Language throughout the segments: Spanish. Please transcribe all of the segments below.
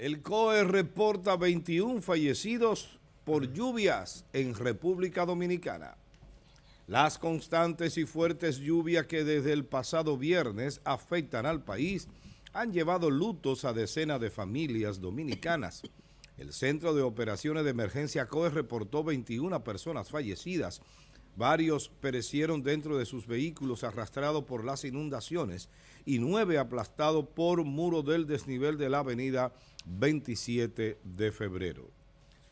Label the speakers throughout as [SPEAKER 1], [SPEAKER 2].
[SPEAKER 1] El COE reporta 21 fallecidos por lluvias en República Dominicana. Las constantes y fuertes lluvias que desde el pasado viernes afectan al país han llevado lutos a decenas de familias dominicanas. El Centro de Operaciones de Emergencia COE reportó 21 personas fallecidas. Varios perecieron dentro de sus vehículos arrastrados por las inundaciones y nueve aplastados por muro del desnivel de la avenida 27 de febrero.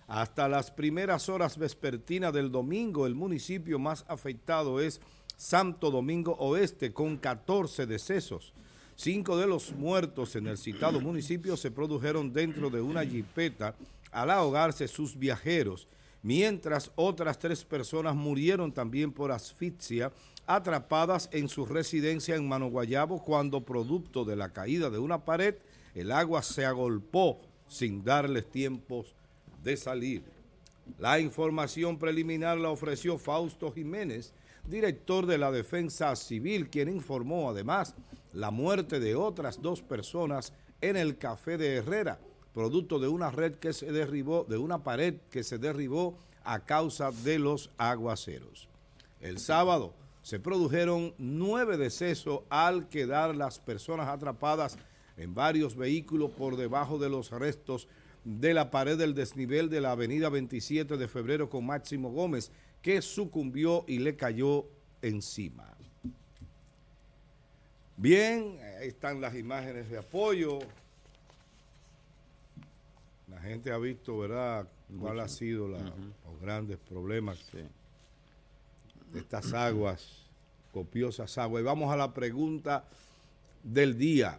[SPEAKER 1] Hasta las primeras horas vespertinas del domingo, el municipio más afectado es Santo Domingo Oeste, con 14 decesos. Cinco de los muertos en el citado municipio se produjeron dentro de una jipeta al ahogarse sus viajeros, mientras otras tres personas murieron también por asfixia atrapadas en su residencia en Manoguayabo cuando producto de la caída de una pared el agua se agolpó sin darles tiempos de salir. La información preliminar la ofreció Fausto Jiménez, director de la Defensa Civil, quien informó además la muerte de otras dos personas en el café de Herrera, producto de una red que se derribó, de una pared que se derribó a causa de los aguaceros. El sábado se produjeron nueve decesos al quedar las personas atrapadas en varios vehículos por debajo de los restos de la pared del desnivel de la avenida 27 de febrero con Máximo Gómez, que sucumbió y le cayó encima. Bien, ahí están las imágenes de apoyo. La gente ha visto, ¿verdad?, cuál ha sido los grandes problemas de estas aguas, copiosas aguas. Y vamos a la pregunta del día.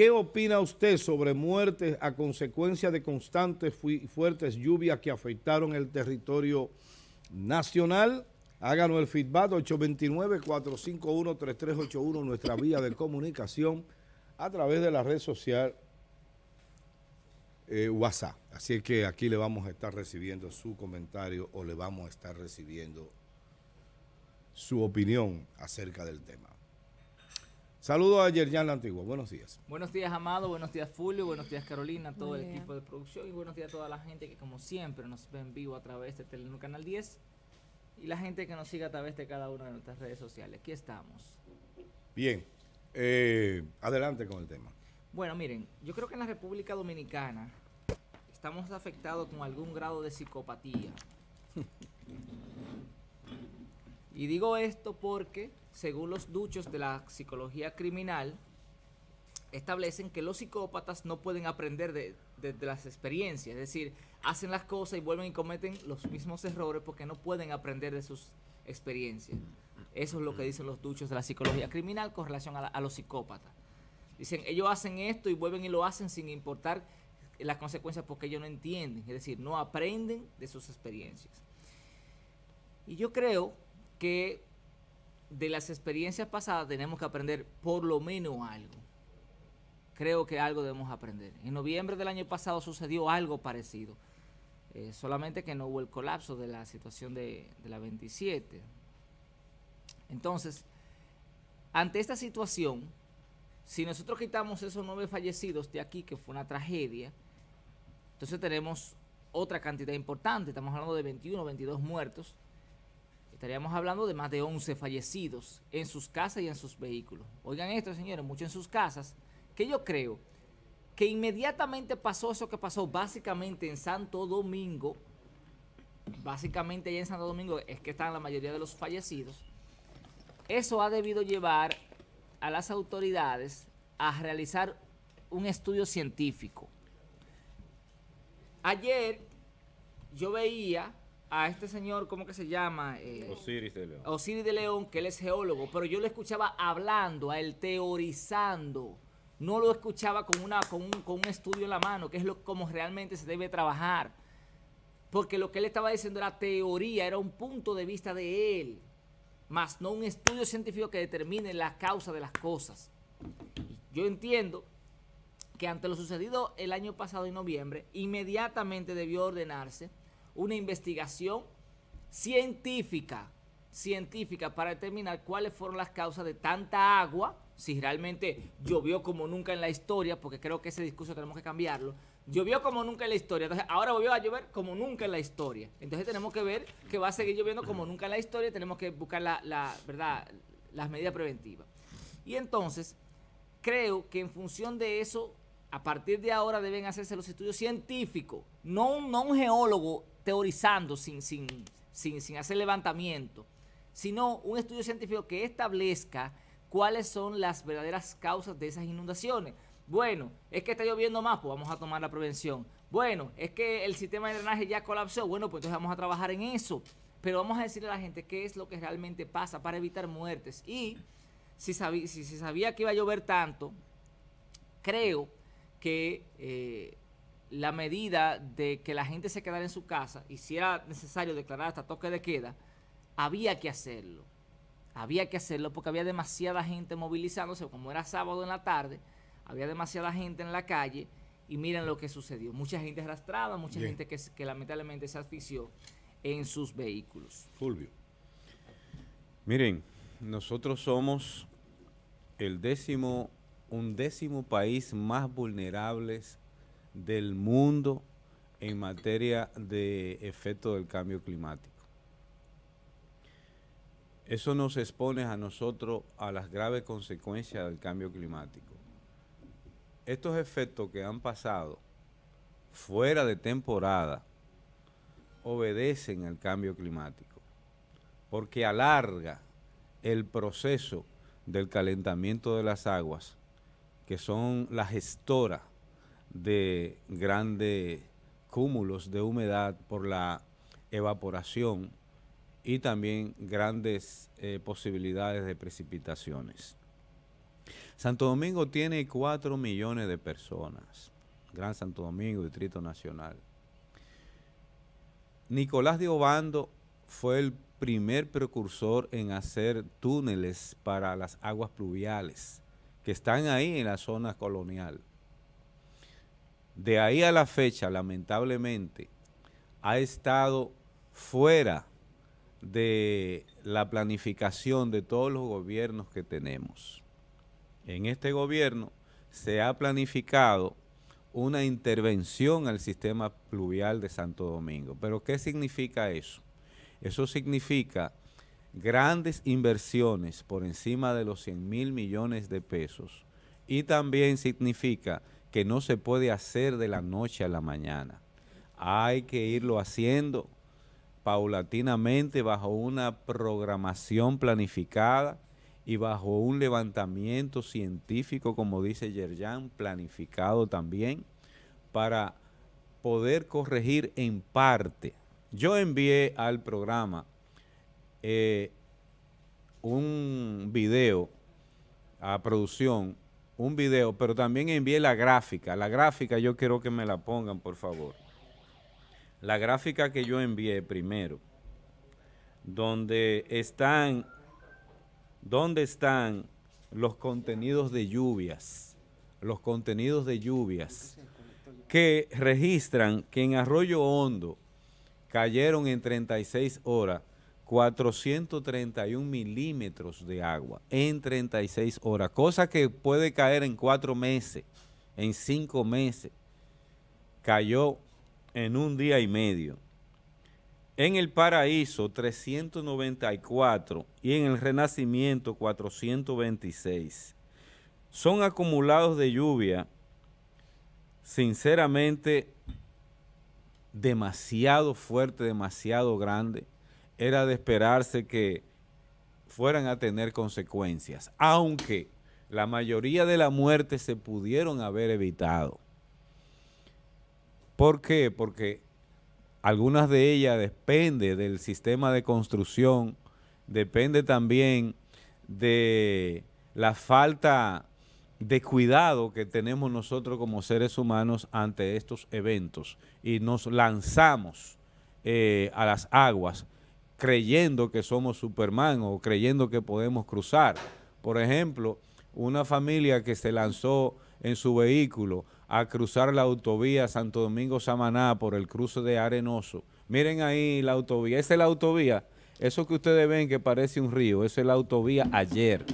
[SPEAKER 1] ¿Qué opina usted sobre muertes a consecuencia de constantes y fuertes lluvias que afectaron el territorio nacional? Háganos el feedback 829-451-3381, nuestra vía de comunicación a través de la red social eh, WhatsApp. Así que aquí le vamos a estar recibiendo su comentario o le vamos a estar recibiendo su opinión acerca del tema. Saludos a Yerjan La Antigua. Buenos días.
[SPEAKER 2] Buenos días, Amado. Buenos días, Fulvio. Buenos días, Carolina, todo el equipo de producción. Y buenos días a toda la gente que, como siempre, nos ve en vivo a través de Telenor Canal 10. Y la gente que nos sigue a través de cada una de nuestras redes sociales. Aquí estamos.
[SPEAKER 1] Bien. Eh, adelante con el tema.
[SPEAKER 2] Bueno, miren, yo creo que en la República Dominicana estamos afectados con algún grado de psicopatía. y digo esto porque según los duchos de la psicología criminal, establecen que los psicópatas no pueden aprender de, las experiencias, es decir, hacen las cosas y vuelven y cometen los mismos errores porque no pueden aprender de sus experiencias. Eso es lo que mm. dicen los duchos de la psicología criminal con relación a los psicópatas. Dicen, ellos hacen esto y vuelven y lo hacen sin importar las consecuencias porque ellos no entienden, es decir, no aprenden de sus experiencias. Y yo creo que de las experiencias pasadas tenemos que aprender por lo menos algo. Creo que algo debemos aprender. En noviembre del año pasado sucedió algo parecido. Eh, solamente que no hubo el colapso de la situación de, de la 27. Entonces, ante esta situación, si nosotros quitamos esos nueve fallecidos de aquí, que fue una tragedia, entonces tenemos otra cantidad importante, estamos hablando de 21, 22 muertos, estaríamos hablando de más de 11 fallecidos en sus casas y en sus vehículos. Oigan esto, señores, mucho en sus casas, que yo creo que inmediatamente pasó eso que pasó básicamente en Santo Domingo, básicamente allá en Santo Domingo es que están la mayoría de los fallecidos, eso ha debido llevar a las autoridades a realizar un estudio
[SPEAKER 3] científico.
[SPEAKER 2] Ayer yo veía a este señor, ¿cómo que se llama? Eh,
[SPEAKER 3] Osiris de León.
[SPEAKER 2] Osiris de León, que él es geólogo, pero yo lo escuchaba hablando, a él teorizando. No lo escuchaba con, una, con, un, con un estudio en la mano, que es lo, como realmente se debe trabajar. Porque lo que él estaba diciendo era teoría, era un punto de vista de él, más no un estudio científico que determine la causa de las cosas. Yo entiendo que ante lo sucedido el año pasado en noviembre, inmediatamente debió ordenarse una investigación científica, científica para determinar cuáles fueron las causas de tanta agua, si realmente llovió como nunca en la historia, porque creo que ese discurso tenemos que cambiarlo, llovió como nunca en la historia, entonces ahora volvió a llover como nunca en la historia, entonces tenemos que ver que va a seguir lloviendo como nunca en la historia, tenemos que buscar la, verdad, las medidas preventivas. Y entonces, creo que en función de eso, a partir de ahora deben hacerse los estudios científicos, no, no un geólogo teorizando sin, sin, sin, sin hacer levantamiento, sino un estudio científico que establezca cuáles son las verdaderas causas de esas inundaciones. Bueno, es que está lloviendo más, pues vamos a tomar la prevención. Bueno, es que el sistema de drenaje ya colapsó, bueno, pues entonces vamos a trabajar en eso. Pero vamos a decirle a la gente qué es lo que realmente pasa para evitar muertes. Y si, se sabía que iba a llover tanto, creo que eh, la medida de que la gente se quedara en su casa y si era necesario declarar hasta toque de queda, había que hacerlo. Había que hacerlo porque había demasiada gente movilizándose, como era sábado en la tarde, había demasiada gente en la calle y miren lo que sucedió. Mucha gente arrastrada, mucha gente que, que lamentablemente se asfixió en sus vehículos.
[SPEAKER 3] Fulvio. Miren, nosotros somos el décimo, un décimo país más vulnerables del mundo en materia de efecto del cambio climático. Eso nos expone a nosotros a las graves consecuencias del cambio climático. Estos efectos que han pasado fuera de temporada obedecen al cambio climático, porque alarga el proceso del calentamiento de las aguas, que son la gestora de grandes cúmulos de humedad por la evaporación y también grandes eh, posibilidades de precipitaciones. Santo Domingo tiene 4 millones de personas. Gran Santo Domingo, Distrito Nacional. Nicolás de Obando fue el primer precursor en hacer túneles para las aguas pluviales que están ahí en la zona colonial de ahí a la fecha, lamentablemente, ha estado fuera de la planificación de todos los gobiernos que tenemos. En este gobierno se ha planificado una intervención al sistema pluvial de Santo Domingo. ¿Pero qué significa eso? Eso significa grandes inversiones por encima de los 100 mil millones de pesos y también significa que no se puede hacer de la noche a la mañana. Hay que irlo haciendo paulatinamente bajo una programación planificada y bajo un levantamiento científico, como dice Yerjan, planificado también, para poder corregir en parte. Yo envié al programa eh, un video a producción un video, pero también envié la gráfica. La gráfica yo quiero que me la pongan, por favor. La gráfica que yo envié primero, donde están, donde están los contenidos de lluvias, los contenidos de lluvias que registran que en Arroyo Hondo cayeron en 36 horas 431 milímetros de agua en 36 horas, cosa que puede caer en cuatro meses, en cinco meses. Cayó en un día y medio. En el paraíso 394 y en el renacimiento 426. Son acumulados de lluvia, sinceramente, demasiado fuerte, demasiado grande era de esperarse que fueran a tener consecuencias, aunque la mayoría de las muertes se pudieron haber evitado. ¿Por qué? Porque algunas de ellas depende del sistema de construcción, depende también de la falta de cuidado que tenemos nosotros como seres humanos ante estos eventos y nos lanzamos eh, a las aguas creyendo que somos Superman o creyendo que podemos cruzar. Por ejemplo, una familia que se lanzó en su vehículo a cruzar la autovía Santo Domingo-Samaná por el cruce de Arenoso. Miren ahí la autovía. Esa es la autovía. Eso que ustedes ven que parece un río, esa es la autovía ayer.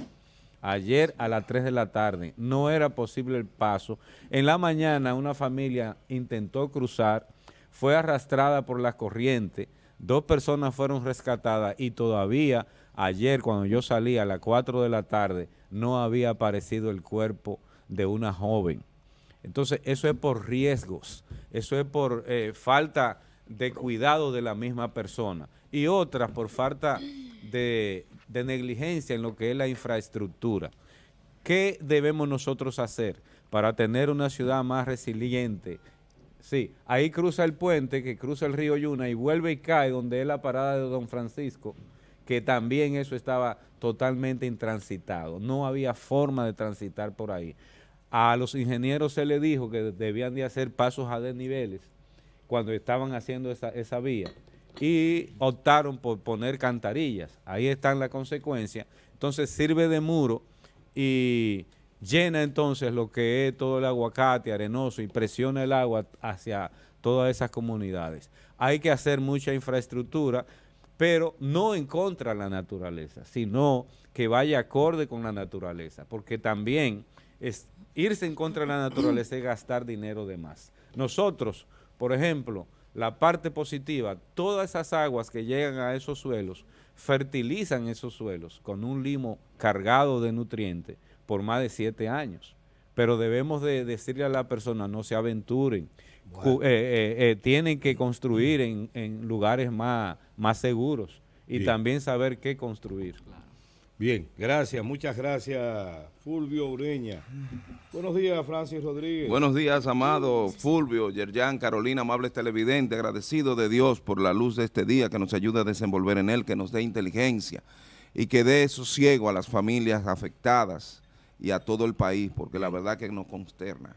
[SPEAKER 3] Ayer a las 3 de la tarde. No era posible el paso. En la mañana una familia intentó cruzar, fue arrastrada por la corriente Dos personas fueron rescatadas y todavía ayer cuando yo salí a las 4 de la tarde no había aparecido el cuerpo de una joven. Entonces eso es por riesgos, eso es por eh, falta de cuidado de la misma persona y otras por falta de, de negligencia en lo que es la infraestructura. ¿Qué debemos nosotros hacer para tener una ciudad más resiliente? Sí, ahí cruza el puente que cruza el río Yuna y vuelve y cae donde es la parada de Don Francisco, que también eso estaba totalmente intransitado. No había forma de transitar por ahí. A los ingenieros se les dijo que debían de hacer pasos a desniveles cuando estaban haciendo esa, vía y optaron por poner cantarillas. Ahí está la consecuencia. Entonces sirve de muro y llena entonces lo que es todo el aguacate arenoso y presiona el agua hacia todas esas comunidades. Hay que hacer mucha infraestructura, pero no en contra de la naturaleza, sino que vaya acorde con la naturaleza, porque también es, irse en contra de la naturaleza es gastar dinero de más. Nosotros, por ejemplo, la parte positiva, todas esas aguas que llegan a esos suelos fertilizan esos suelos con un limo cargado de nutrientes por más de siete años. Pero debemos de decirle a la persona, no se aventuren, eh, eh, eh, tienen que construir mm. en, lugares más, más seguros y también saber qué construir. Bien, gracias, muchas gracias, Fulvio Ureña.
[SPEAKER 1] Buenos días, Francis Rodríguez.
[SPEAKER 3] Buenos días, amado
[SPEAKER 4] Fulvio, Yerjan, Carolina, amables televidentes, agradecido de Dios por la luz de este día que nos ayuda a desenvolver en él, que nos dé inteligencia y que dé sosiego a las familias afectadas y a todo el país, porque la verdad que nos consterna.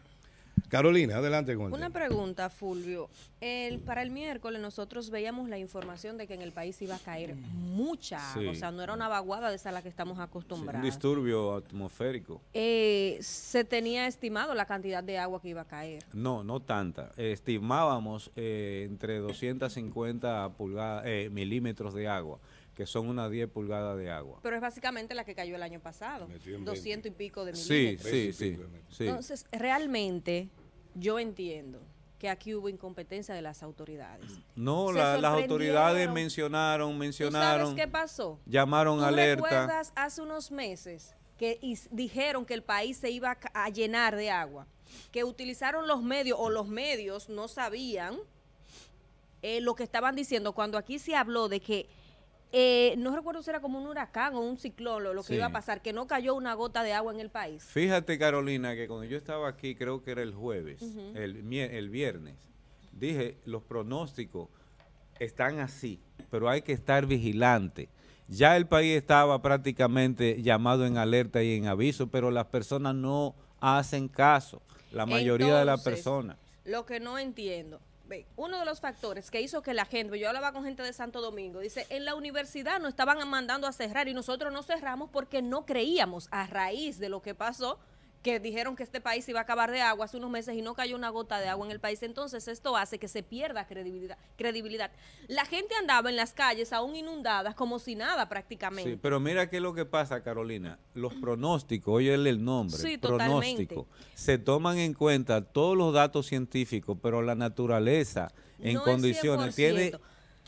[SPEAKER 4] Carolina,
[SPEAKER 1] adelante con
[SPEAKER 5] Una pregunta, Fulvio. El, para el miércoles nosotros veíamos la información de que en el país iba a caer mucha, o sea, no era una vaguada de esa a la que estamos acostumbrados. un
[SPEAKER 3] disturbio atmosférico.
[SPEAKER 5] Eh, ¿Se tenía estimado la cantidad de agua que iba a caer?
[SPEAKER 3] No, no tanta. Estimábamos eh, entre 250 pulgadas, eh, milímetros de agua que son unas 10 pulgadas de agua.
[SPEAKER 5] Pero es básicamente la que cayó el año pasado, 200 y pico de milímetros. Sí,
[SPEAKER 3] sí, sí,
[SPEAKER 5] Entonces, realmente, yo entiendo que aquí hubo incompetencia de las autoridades. No, las autoridades
[SPEAKER 3] mencionaron, mencionaron. ¿Sabes qué pasó? Llamaron ¿Tú alerta. ¿Recuerdas
[SPEAKER 5] hace unos meses que dijeron que el país se iba a, llenar de agua? Que utilizaron los medios o los medios no sabían eh, lo que estaban diciendo cuando aquí se habló de que eh, no recuerdo si era como un huracán o un ciclón lo, que iba a pasar, que no cayó una gota de agua en el país.
[SPEAKER 3] Fíjate, Carolina, que cuando yo estaba aquí, creo que era el jueves, el, viernes, dije, los pronósticos están así, pero hay que estar vigilante. Ya el país estaba prácticamente llamado en alerta y en aviso, pero las personas no hacen caso, la mayoría de las personas.
[SPEAKER 5] Lo que no entiendo, uno de los factores que hizo que la gente, yo hablaba con gente de Santo Domingo, dice, en la universidad nos estaban mandando a cerrar y nosotros no cerramos porque no creíamos a raíz de lo que pasó que dijeron que este país iba a acabar de agua hace unos meses y no cayó una gota de agua en el país. Entonces esto hace que se pierda credibilidad. credibilidad. La gente andaba en las calles aún inundadas como si nada prácticamente. Sí,
[SPEAKER 3] pero mira qué es lo que pasa, Carolina. Los pronósticos, oye el nombre, pronóstico. Se toman en cuenta todos los datos científicos, pero la naturaleza en condiciones tiene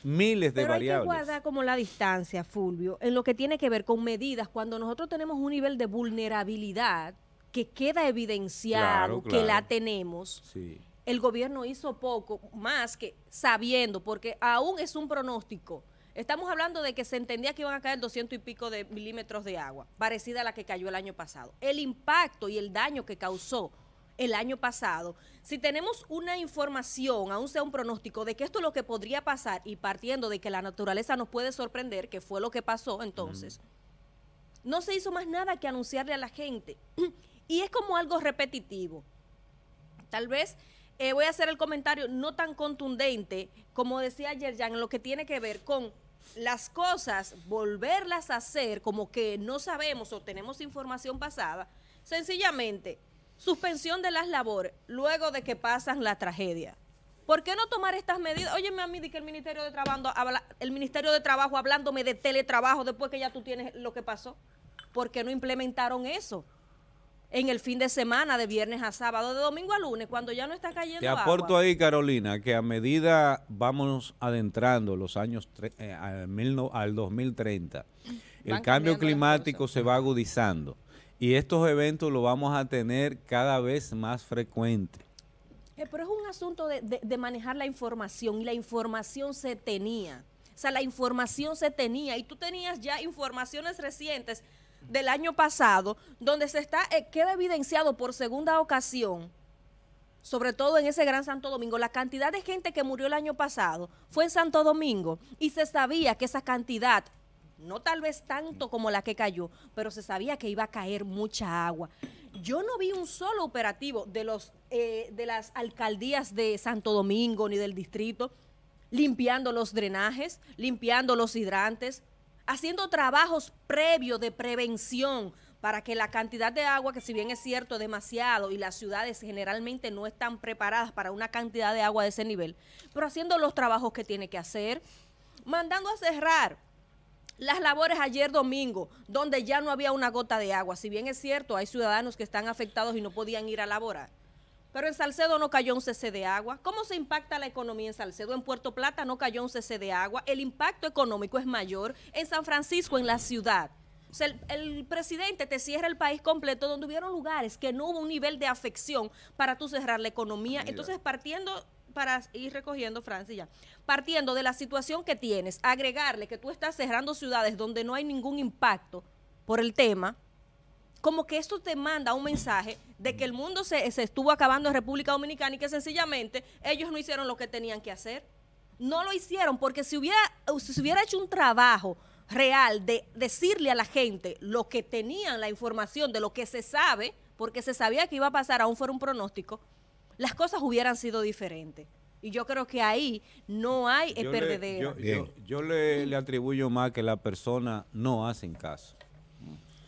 [SPEAKER 3] miles de variables. guardar
[SPEAKER 5] como la distancia, Fulvio, en lo que tiene que ver con medidas. Cuando nosotros tenemos un nivel de vulnerabilidad, que queda evidenciado que la tenemos, el gobierno hizo poco, más que sabiendo, porque aún es un pronóstico. Estamos hablando de que se entendía que iban a caer 200 y pico de milímetros de agua, parecida a la que cayó el año pasado. El impacto y el daño que causó el año pasado, si tenemos una información, aún sea un pronóstico, de que esto es lo que podría pasar y partiendo de que la naturaleza nos puede sorprender, que fue lo que pasó entonces, no se hizo más nada que anunciarle a la gente. y es como algo repetitivo. Tal vez eh, voy a hacer el comentario no tan contundente como decía ayer Jan, en lo que tiene que ver con las cosas, volverlas a hacer como que no sabemos o tenemos información pasada, sencillamente suspensión de las labores luego de que pasan la tragedia. ¿Por qué no tomar estas medidas? Óyeme a mí que el Ministerio de Trabajo, el Ministerio de Trabajo hablándome de teletrabajo después que ya tú tienes lo que pasó. ¿Por qué no implementaron eso? en el fin de semana, de viernes a sábado, de domingo a lunes, cuando ya no está cayendo Te aporto
[SPEAKER 3] ahí, Carolina, que a medida vamos adentrando los años eh, al, 2030, el cambio climático se va agudizando y estos eventos lo vamos a tener cada vez más frecuente.
[SPEAKER 5] Eh, pero es un asunto de manejar la información y la información se tenía. O sea, la información se tenía y tú tenías ya informaciones recientes del año pasado, donde se está, eh, queda evidenciado por segunda ocasión, sobre todo en ese gran Santo Domingo, la cantidad de gente que murió el año pasado fue en Santo Domingo y se sabía que esa cantidad no tal vez tanto como la que cayó, pero se sabía que iba a caer mucha agua. Yo no vi un solo operativo de, los, eh, de las alcaldías de Santo Domingo ni del distrito limpiando los drenajes, limpiando los hidrantes, haciendo trabajos previos de prevención para que la cantidad de agua, que si bien es cierto demasiado y las ciudades generalmente no están preparadas para una cantidad de agua de ese nivel, pero haciendo los trabajos que tiene que hacer, mandando a cerrar las labores ayer domingo, donde ya no había una gota de agua. Si bien es cierto, hay ciudadanos que están afectados y no podían ir a laborar. Pero en Salcedo no cayó un cese de agua. ¿Cómo se impacta la economía en Salcedo? En Puerto Plata no cayó un cese de agua. El impacto económico es mayor en San Francisco, en la ciudad. el, presidente te cierra el país completo donde hubieron lugares que no hubo un nivel de afección para tú cerrar la economía. Entonces, partiendo para ir recogiendo, Francis, ya. Partiendo de la situación que tienes, agregarle que tú estás cerrando ciudades donde no hay ningún impacto por el tema, como que esto te manda un mensaje de que el mundo se, estuvo acabando en República Dominicana y que sencillamente ellos no hicieron lo que tenían que hacer. No lo hicieron porque si hubiera, hubiera hecho un trabajo real de decirle a la gente lo que tenían, la información de lo que se sabe, porque se sabía que iba a pasar, aún fuera un pronóstico, las cosas hubieran sido diferentes. Y yo creo que ahí no hay el perdedero.
[SPEAKER 3] yo, le, le, atribuyo más que la persona no hacen caso.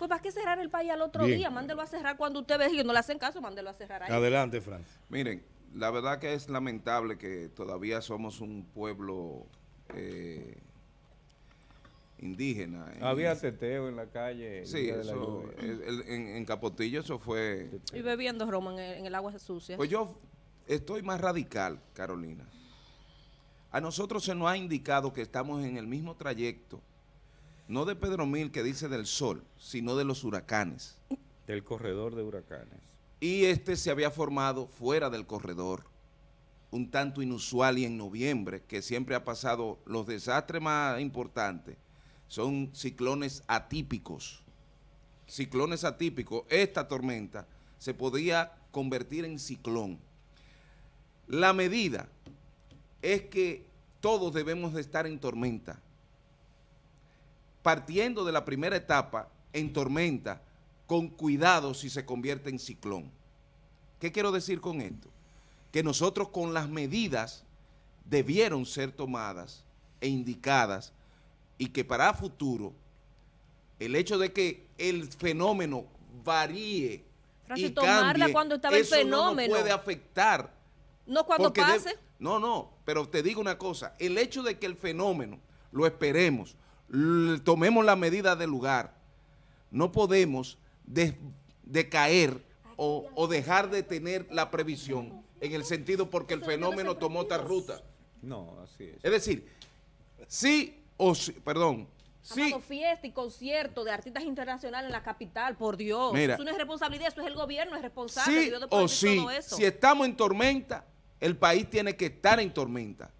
[SPEAKER 5] Pues para qué cerrar el país al otro día, mándelo a cerrar cuando usted ve y no le hacen caso, mándelo a cerrar ahí. Adelante,
[SPEAKER 3] Fran. Miren, la
[SPEAKER 4] verdad que es lamentable que todavía somos un pueblo eh, indígena. ¿eh? Había
[SPEAKER 3] teteo en la calle. Sí, eso,
[SPEAKER 4] en, Capotillo eso fue... Y
[SPEAKER 5] bebiendo Roma en en el agua sucia. Pues
[SPEAKER 4] yo estoy más radical, Carolina. A nosotros se nos ha indicado que estamos en el mismo trayecto no de Pedro Mil que dice del sol, sino de los huracanes. Del corredor de huracanes. Y este se había formado fuera del corredor, un tanto inusual y en noviembre, que siempre ha pasado los desastres más importantes, son ciclones atípicos. Ciclones atípicos. Esta tormenta se podía convertir en ciclón. La medida es que todos debemos de estar en tormenta, partiendo de la primera etapa en tormenta, con cuidado si se convierte en ciclón. ¿Qué quiero decir con esto? Que nosotros con las medidas debieron ser tomadas e indicadas y que para futuro el hecho de que el fenómeno varíe
[SPEAKER 5] y cambie, cuando estaba eso el fenómeno. no puede
[SPEAKER 4] afectar.
[SPEAKER 5] No cuando pase.
[SPEAKER 4] no, no, pero te digo una cosa, el hecho de que el fenómeno, lo esperemos, tomemos la medida del lugar. No podemos decaer o, dejar de tener la previsión en el sentido porque el fenómeno tomó otra ruta.
[SPEAKER 3] No, así es.
[SPEAKER 4] Es decir, sí o sí, perdón,
[SPEAKER 5] Sí. fiesta y concierto de artistas internacionales en la capital, por Dios. eso no es responsabilidad, eso es el gobierno, es responsable. Sí o sí, si
[SPEAKER 4] estamos en tormenta, el país tiene que estar en tormenta.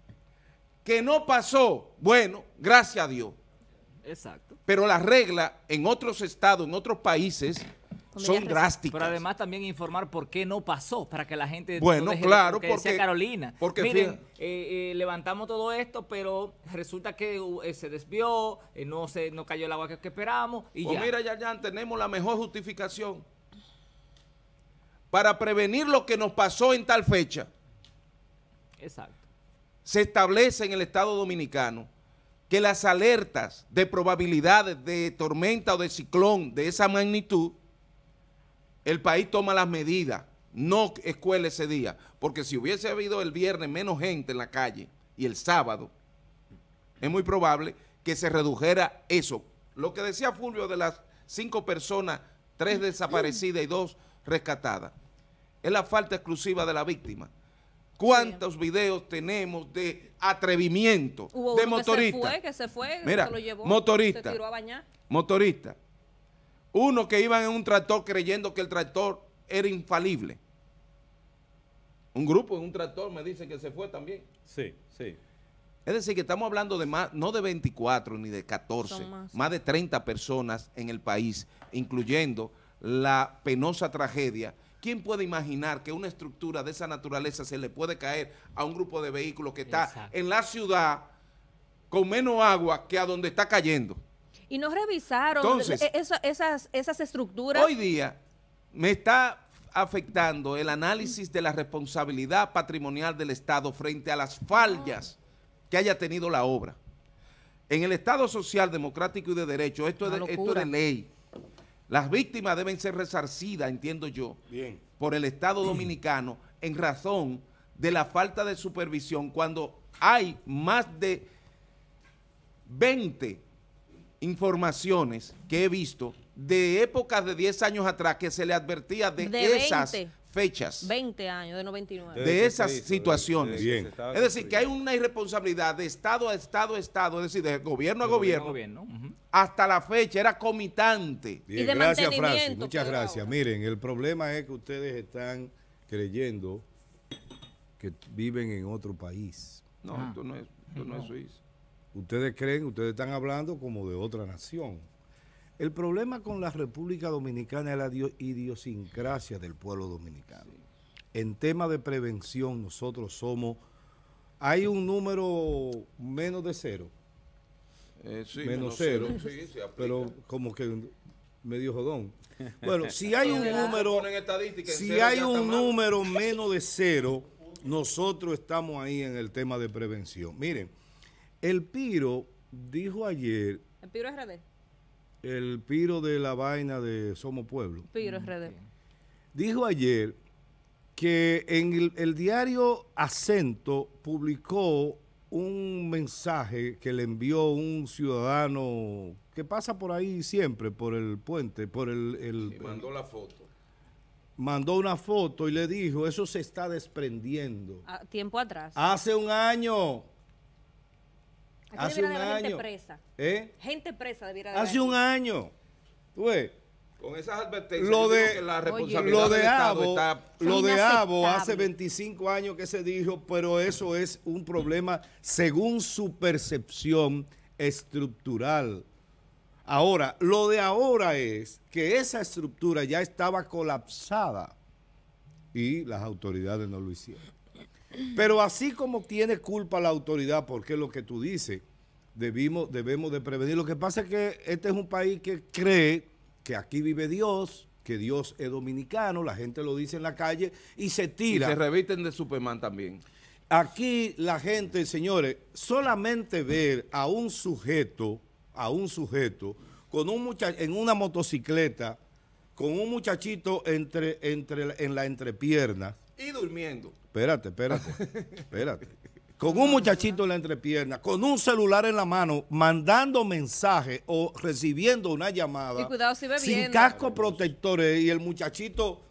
[SPEAKER 4] Que no pasó, bueno, gracias a Dios. Exacto. Pero las reglas en otros estados, en otros países, son drásticas. Pero además
[SPEAKER 2] también informar por qué no pasó, para que la gente bueno, claro, porque, Carolina. Porque miren, eh, eh, levantamos todo esto, pero resulta que eh,
[SPEAKER 4] se desvió, no se, cayó el agua que, esperábamos esperamos y pues Mira, ya, ya tenemos la mejor justificación para prevenir lo que nos pasó en tal fecha. Exacto. Se establece en el Estado Dominicano las alertas de probabilidades de tormenta o de ciclón de esa magnitud, el país toma las medidas, no escuela ese día, porque si hubiese habido el viernes menos gente en la calle y el sábado, es muy probable que se redujera eso. Lo que decía Fulvio de las cinco personas, tres desaparecidas y dos rescatadas, es la falta exclusiva de la víctima. ¿Cuántos videos tenemos de atrevimiento de motorista?
[SPEAKER 5] Que se fue, que se fue, se lo llevó, motorista, se tiró a bañar.
[SPEAKER 4] Motorista. Uno que iba en un tractor creyendo que el tractor era infalible. Un grupo en un tractor me dice que se fue también.
[SPEAKER 3] Sí, sí.
[SPEAKER 4] Es decir, que estamos hablando de más, no de 24 ni de 14, más. de 30 personas en el país, incluyendo la penosa tragedia ¿Quién puede imaginar que una estructura de esa naturaleza se le puede caer a un grupo de vehículos que está en la ciudad con menos agua que a donde está cayendo?
[SPEAKER 5] Y no revisaron e-, esas, estructuras. Hoy
[SPEAKER 4] día me está afectando el análisis de la responsabilidad patrimonial del Estado frente a las fallas que haya tenido la obra. En el Estado Social, Democrático y de Derecho, esto, es, esto es de ley. Las víctimas deben ser resarcidas, entiendo yo, por el Estado dominicano en razón de la falta de supervisión cuando hay más de 20 informaciones que he visto de épocas de 10 años atrás que se le advertía de, esas fechas.
[SPEAKER 5] 20 años, de 99. De, esas
[SPEAKER 4] situaciones. es decir, que hay una irresponsabilidad de Estado a Estado Estado, es decir, de gobierno a gobierno.
[SPEAKER 1] Hasta la fecha era comitante.
[SPEAKER 4] Bien, gracias, Francis.
[SPEAKER 3] Muchas
[SPEAKER 1] gracias. Miren, el problema es que ustedes están creyendo que viven en otro país. No, ah. esto no es, esto es Suiza. Ustedes creen, ustedes están hablando como de otra nación. El problema con la República Dominicana es la idiosincrasia del pueblo dominicano. En tema de prevención, nosotros somos. Hay un número menos de cero. Eh, menos, cero. pero como que medio jodón. Bueno, si hay un número. Si hay un número menos de cero, nosotros estamos ahí en el tema de prevención. Miren, el Piro dijo ayer. El Piro revés el Piro de la vaina de Somos Pueblo. Piro mm, RD. Dijo ayer que en el, diario Acento publicó un mensaje que le envió un ciudadano que pasa por ahí siempre, por el puente, por el... el
[SPEAKER 4] mandó la foto.
[SPEAKER 1] Mandó una foto y le dijo, eso se está desprendiendo.
[SPEAKER 5] Ah, tiempo atrás.
[SPEAKER 1] Hace un año
[SPEAKER 5] hace ¿Eh? un año. Gente presa. Gente presa Hace
[SPEAKER 1] un año. Con esas advertencias,
[SPEAKER 4] lo de, la lo de Abo, lo de Abo hace
[SPEAKER 1] 25 años que se dijo, pero eso es un problema según su percepción estructural. Ahora, lo de ahora es que esa estructura ya estaba colapsada y las autoridades no lo hicieron. Pero así como tiene culpa la autoridad, porque es lo que tú dices, debemos de prevenir. Lo que pasa es que este es un país que cree que aquí vive Dios, que Dios es dominicano, la gente lo dice en la calle y se tira. Y se revisten de Superman también. Aquí la gente, señores, solamente ver a un sujeto, a un sujeto, con un en una motocicleta, con un muchachito entre, entre, en la entrepierna,
[SPEAKER 4] y durmiendo.
[SPEAKER 1] Espérate, espérate, espérate. Con un muchachito en la entrepierna, con un celular en la mano, mandando mensajes o recibiendo una llamada. Sin casco protectores eh, y el muchachito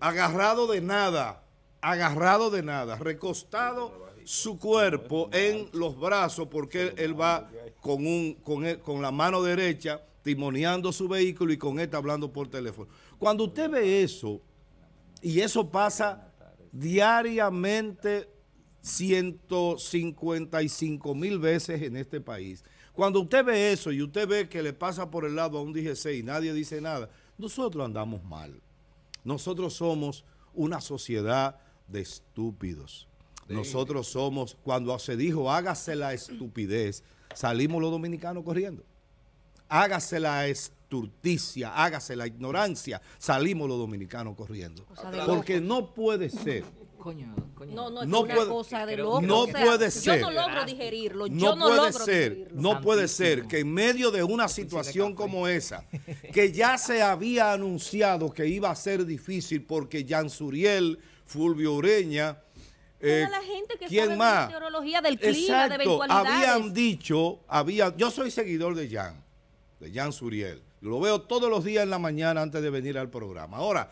[SPEAKER 1] agarrado de nada, agarrado de nada, recostado su cuerpo en los brazos porque él va con, un, con, con la mano derecha timoneando su vehículo y con esta hablando por teléfono. Cuando usted ve eso, y eso pasa diariamente 155 mil veces en este país. Cuando usted ve eso y usted ve que le pasa por el lado a un DGC y nadie dice nada, nosotros andamos mal. Nosotros somos una sociedad de estúpidos. Nosotros somos, cuando se dijo hágase la estupidez, salimos los dominicanos corriendo. Hágase la estupidez turticia, hágase la ignorancia, salimos los dominicanos corriendo. Porque no puede ser.
[SPEAKER 5] No, no, es puede, cosa de No puede ser. Yo no logro digerirlo. No puede ser.
[SPEAKER 1] No puede ser que en medio de una situación como esa, que ya se había anunciado que iba a ser difícil porque Jan Suriel, Fulvio Ureña, eh,
[SPEAKER 5] ¿quién más? Habían
[SPEAKER 1] dicho, había, yo soy seguidor de Jan, de Jan Suriel. Lo veo todos los días en la mañana antes de venir al programa. Ahora,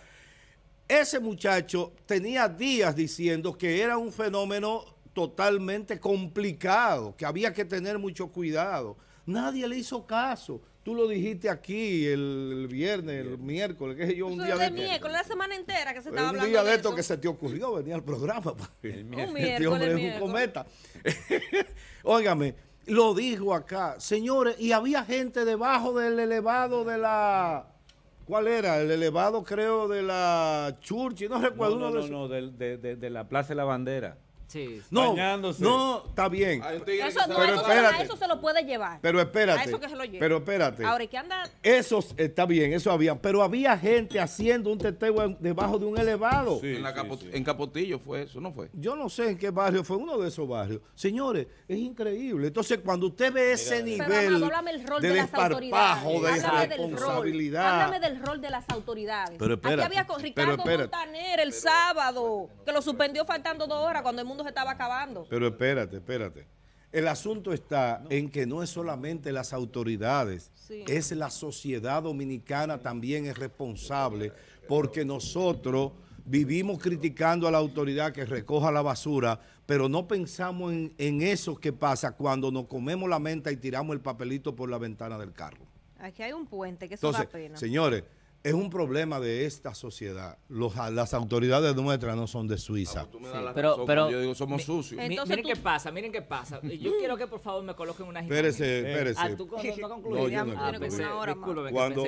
[SPEAKER 1] ese muchacho tenía días diciendo que era un fenómeno totalmente complicado, que había que tener mucho cuidado. Nadie le hizo caso. Tú lo dijiste aquí el viernes, el miércoles, qué sé yo, un día de miércoles,
[SPEAKER 5] la semana entera que se estaba hablando. Un día de
[SPEAKER 1] esto que se te ocurrió venir al programa. El miércoles, este hombre es un cometa. Óigame, lo dijo acá. Señores, y había gente debajo del elevado de la... ¿Cuál era?
[SPEAKER 3] El elevado, creo, de la Church, no recuerdo. No, no, no, de, la Plaza de la Bandera. Sí. No, no, está bien. Eso,
[SPEAKER 1] pero
[SPEAKER 5] espérate. a eso se lo puede llevar. Pero espérate. A eso que se lo lleve. Pero espérate. Ahora, qué anda?
[SPEAKER 1] Eso está bien, eso había. Pero había gente haciendo un teteo debajo de un elevado.
[SPEAKER 4] Sí, en, Capotillo fue eso, ¿no fue?
[SPEAKER 1] Yo no sé en qué barrio, fue uno de esos barrios. Señores, es increíble. Entonces, cuando usted ve ese nivel el rol de, las autoridades, de responsabilidad. Háblame
[SPEAKER 5] del rol de las autoridades. Aquí había con Ricardo Montaner el sábado, que lo suspendió faltando dos horas cuando el mundo se estaba acabando.
[SPEAKER 1] Pero espérate, espérate. El asunto está en que no es solamente las autoridades, es la sociedad dominicana también es responsable porque nosotros vivimos criticando a la autoridad que recoja la basura, pero no pensamos en, eso que pasa cuando nos comemos la menta y tiramos el papelito por la ventana del carro.
[SPEAKER 5] Aquí hay un puente que es la pena. Señores,
[SPEAKER 1] es un problema de esta sociedad. Los, las autoridades nuestras no son de Suiza. Ah, pues pero, pero, yo digo, somos sucios. Entonces,
[SPEAKER 2] miren qué pasa, miren qué pasa. Yo quiero que por favor me coloquen una gente. Espérese, espérese. tú, cuando,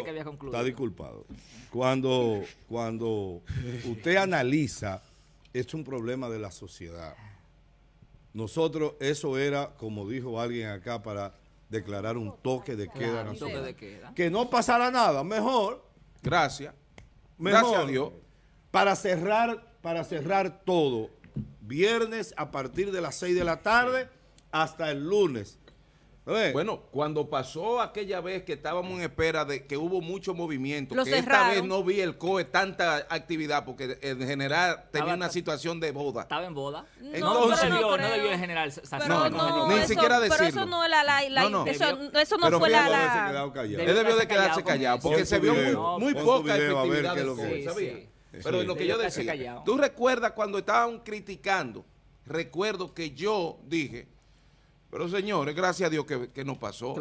[SPEAKER 2] Está
[SPEAKER 1] disculpado. Cuando, cuando usted analiza, es un problema de la sociedad. Nosotros, eso era, como dijo alguien acá, para declarar un toque de queda. toque de queda. Que no pasara nada, mejor Gracias. Gracias Dios. Para cerrar, para cerrar todo, viernes a partir de las 6 de la tarde hasta el lunes. Bueno,
[SPEAKER 4] cuando pasó aquella vez que estábamos en espera de que hubo mucho movimiento, que esta vez no vi el COE tanta actividad porque en general tenía una situación de boda. Estaba en boda. Entonces, no, debió, no
[SPEAKER 2] debió general no,
[SPEAKER 4] no, ni siquiera decirlo. Pero eso no
[SPEAKER 5] la, la, la no, Eso, eso, no fue la, la...
[SPEAKER 1] Debió, de quedarse, callado porque se vio muy, muy poca efectividad del COE, ¿sabía? Pero lo que yo decía,
[SPEAKER 4] tú recuerdas cuando estaban criticando, recuerdo que yo dije pero señores, gracias a Dios que, que no pasó.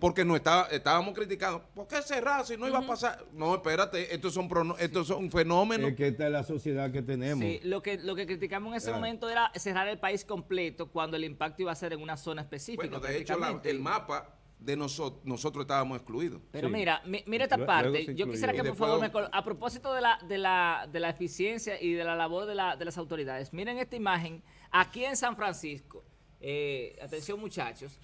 [SPEAKER 4] Porque no estaba estábamos criticando. ¿Por qué cerrar si no iba a pasar? No, espérate, estos son, estos son fenómenos. Es que
[SPEAKER 1] esta es la sociedad que
[SPEAKER 4] tenemos.
[SPEAKER 2] lo que, lo que criticamos en ese momento era cerrar el país completo cuando el impacto iba a ser en una zona específica. Bueno, de hecho, el mapa
[SPEAKER 4] de nosotros, nosotros estábamos excluidos. Pero mira,
[SPEAKER 2] mira esta parte. Yo quisiera que este por favor, a propósito de la, de, la, de la eficiencia y de la labor de, de las autoridades, miren esta imagen aquí en San Francisco. Eh, atención muchachos.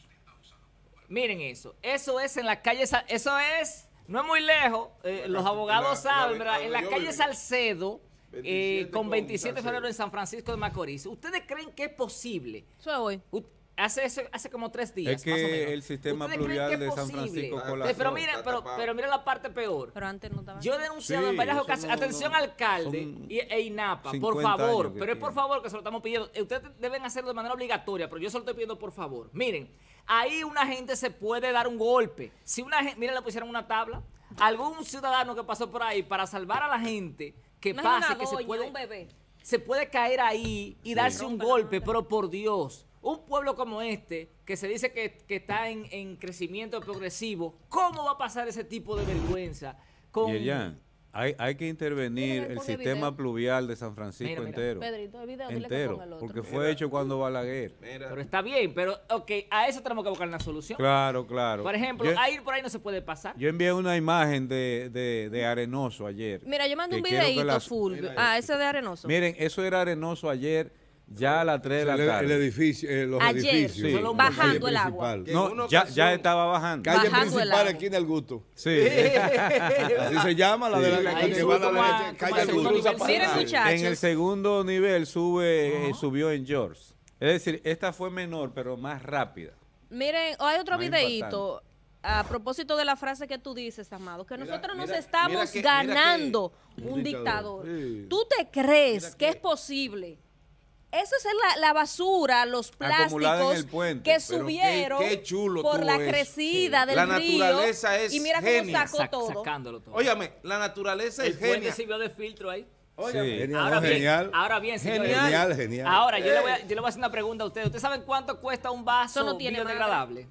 [SPEAKER 2] Miren eso. Eso es en la calle... eso es... No es muy lejos. Eh, los abogados saben, En la calle Salcedo... Eh, con 27 de febrero en San Francisco de Macorís. ¿Ustedes creen que es posible? Hace, hace como tres días. el sistema de San Francisco ah, Pero mira, pero, pero, mira la parte peor. Pero antes no Yo he denunciado en varias ocasiones. atención, alcalde e INAPA, por favor. Pero es por favor que se lo estamos pidiendo. Eh, ustedes deben hacerlo de manera obligatoria, pero yo se lo estoy pidiendo por favor. Miren, ahí una gente se puede dar un golpe. Si una gente, mira, le pusieron una tabla. Algún ciudadano que pasó por ahí para salvar a la gente que pasa pase, que se puede. Se puede caer ahí y darse un golpe, pero por Dios un pueblo como este, que se dice que, está en, crecimiento progresivo, ¿cómo va a pasar ese tipo de vergüenza?
[SPEAKER 3] Con... hay, que intervenir el sistema pluvial de San Francisco entero. entero, porque fue hecho cuando Balaguer. Pero
[SPEAKER 2] está bien, pero okay, a eso tenemos que buscar una solución.
[SPEAKER 3] Claro, claro. Por ejemplo, a
[SPEAKER 5] ir por ahí no se puede pasar.
[SPEAKER 3] Yo envié una imagen de, Arenoso ayer. Mira, yo mando un videíto, full.
[SPEAKER 5] Ah, ese de Arenoso.
[SPEAKER 3] Miren, eso era Arenoso ayer ya a la 3 de la e-, tarde. El, edificio, eh, los Ayer, edificios. Bajando el agua. ya, ya, estaba bajando. Calle principal aquí en El Gusto. Sí. Así se llama la de la, que va la
[SPEAKER 5] derecha. Calle El En el
[SPEAKER 3] segundo nivel sube, eh, subió en George. Es decir, esta fue menor, pero más rápida.
[SPEAKER 5] Miren, oh, hay otro videito a propósito de la frase que tú dices, Amado, que nosotros nos estamos ganando un dictador. ¿Tú te crees que es posible? Eso es la, la basura, los plásticos que subieron por la crecida del la Naturaleza es y mira cómo sacó todo. sacándolo todo.
[SPEAKER 4] Óyame, la naturaleza el es genia. sirvió de filtro ahí. Genial, ahora,
[SPEAKER 2] bien, genial. Genial, genial. Ahora, yo, le voy a, eh. yo le voy a hacer una pregunta a ustedes. ¿Ustedes saben cuánto cuesta un vaso biodegradable?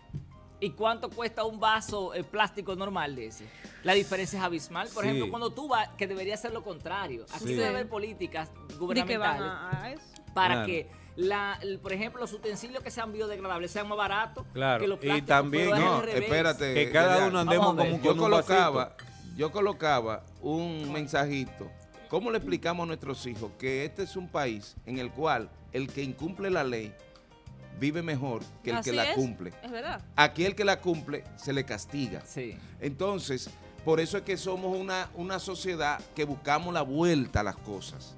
[SPEAKER 2] ¿Y cuánto cuesta un vaso eh, plástico normal de ese? La diferencia es abismal. Por ejemplo, cuando tú vas, que debería ser lo contrario. Aquí se debe haber políticas gubernamentales para que la, por ejemplo, los utensilios que sean biodegradables sean más baratos.
[SPEAKER 3] Claro. Que los y pues, también,
[SPEAKER 4] no, espérate. Que cada uno andemos como yo colocaba, un yo colocaba un mensajito. ¿Cómo le explicamos a nuestros hijos que este es un país en el cual el que incumple la ley vive mejor que el que la cumple? Es verdad. Aquí el que la cumple se le castiga. Entonces, por eso es que somos una, sociedad que buscamos la vuelta a las cosas.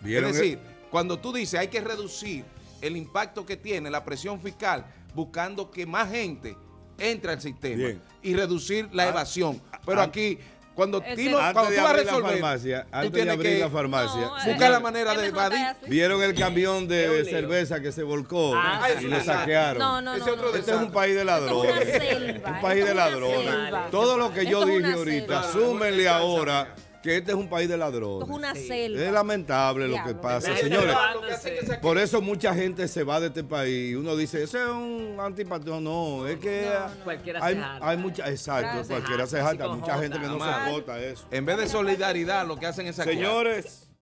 [SPEAKER 4] ¿Vieron es decir, e- cuando tú dices hay que reducir el impacto que tiene la presión fiscal buscando que más gente entre al sistema y reducir la ah, evasión. Ah, Pero ah, aquí cuando, este, tú vas a resolver, farmacia, tú que la la eh, manera de
[SPEAKER 3] evadir.
[SPEAKER 1] Vieron el camión de cerveza que se volcó y le saquearon. este es un país de ladrones.
[SPEAKER 4] un país de ladrones. Todo lo que yo dije ahorita,
[SPEAKER 1] súmenle ahora que este es un país de ladrones. Es lamentable lo que pasa, señores. Por eso mucha gente se va de este país. Uno dice, ese es un antipatrón. No, es que hay, hay mucha, exacto, cualquiera se Hay Mucha gente que no se agota eso. En vez de solidaridad, lo que hacen es Señores.